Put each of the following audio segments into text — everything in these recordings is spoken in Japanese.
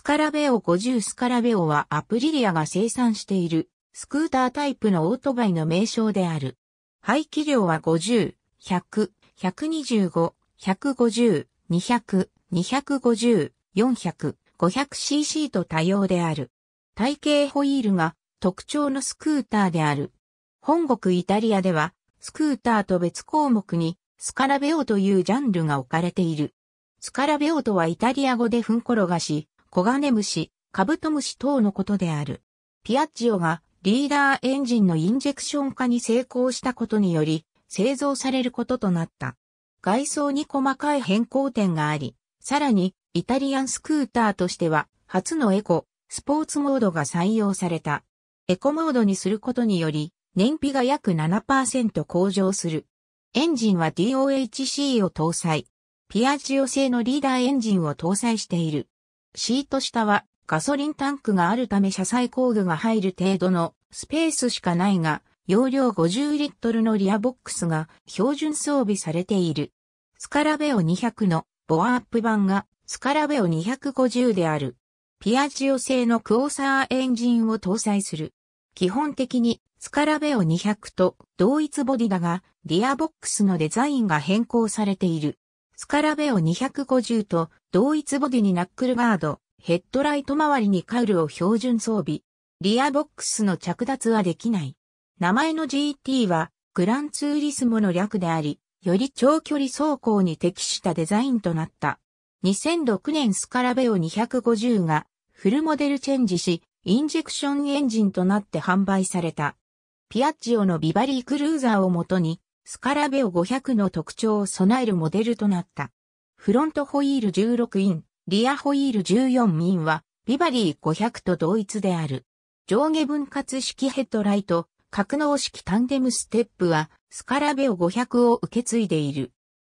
スカラベオ50スカラベオはアプリリアが生産しているスクータータイプのオートバイの名称である。排気量は50、100、125、150、200、250、400、500cc と多様である。体型ホイールが特徴のスクーターである。本国イタリアではスクーターと別項目にスカラベオというジャンルが置かれている。スカラベオとはイタリア語でふんころがし、コガネムシ、カブトムシ等のことである。ピアッジオがリーダーエンジンのインジェクション化に成功したことにより製造されることとなった。外装に細かい変更点があり、さらにイタリアンスクーターとしては初のエコ、スポーツモードが採用された。エコモードにすることにより燃費が約7%向上する。エンジンは DOHC を搭載。ピアジオ製のリーダーエンジンを搭載している。シート下はガソリンタンクがあるため車載工具が入る程度のスペースしかないが、容量50リットルのリアボックスが標準装備されている。スカラベオ200のボアアップ版がスカラベオ250である。ピアジオ製のクオーサーエンジンを搭載する。基本的にスカラベオ200と同一ボディだが、リアボックスのデザインが変更されている。スカラベオ250と同一ボディにナックルガード、ヘッドライト周りにカウルを標準装備。リアボックスの着脱はできない。名前の GT は、グランツーリスモの略であり、より長距離走行に適したデザインとなった。2006年スカラベオ250がフルモデルチェンジし、インジェクションエンジンとなって販売された。ピアッジオのビバリークルーザーをもとに、スカラベオ500の特徴を備えるモデルとなった。フロントホイール16イン、リアホイール14インは、ビバリー500と同一である。上下分割式ヘッドライト、格納式タンデムステップは、スカラベオ500を受け継いでいる。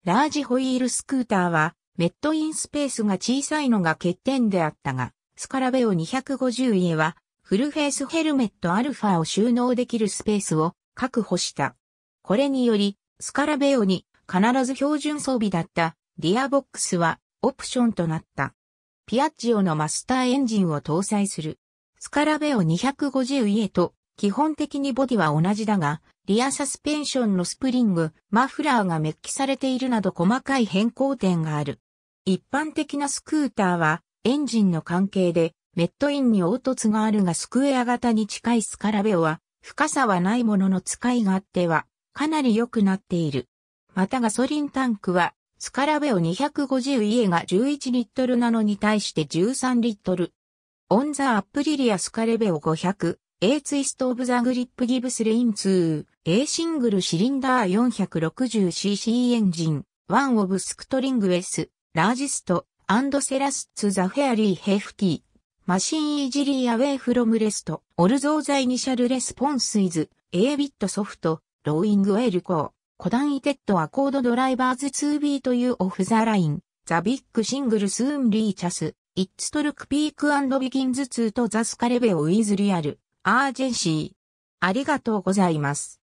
ラージホイールスクーターは、メットインスペースが小さいのが欠点であったが、スカラベオ250へは、フルフェイスヘルメットアルファを収納できるスペースを確保した。これにより、スカラベオに必ず標準装備だったリアボックスはオプションとなった。ピアッジオのマスターエンジンを搭載する。スカラベオ 250E と基本的にボディは同じだが、リアサスペンションのスプリング、マフラーがメッキされているなど細かい変更点がある。一般的なスクーターはエンジンの関係でメットインに凹凸があるがスクエア型に近いスカラベオは深さはないものの使い勝手はかなり良くなっている。またガソリンタンクはスカラベオ250イエが11リットルなのに対して13リットル。オンザアップリリアスカレベオ500、A ツイストオブザグリップギブスレイン2、A シングルシリンダー 460cc エンジン、ワンオブスクトリング S、ラージスト、アンドセラスツザフェアリーヘフティ、マシンイージリーアウェイフロムレスト、オルゾーザイニシャルレスポンスイズ、エビットソフト、ローイングウェルコー。コダンイテッドアコードドライバーズ 2B というオフザライン、ザビッグシングルスーンリーチャス、イッツトルクピークビギンズ2とザスカレベオウィズリアル、アージェンシー。ありがとうございます。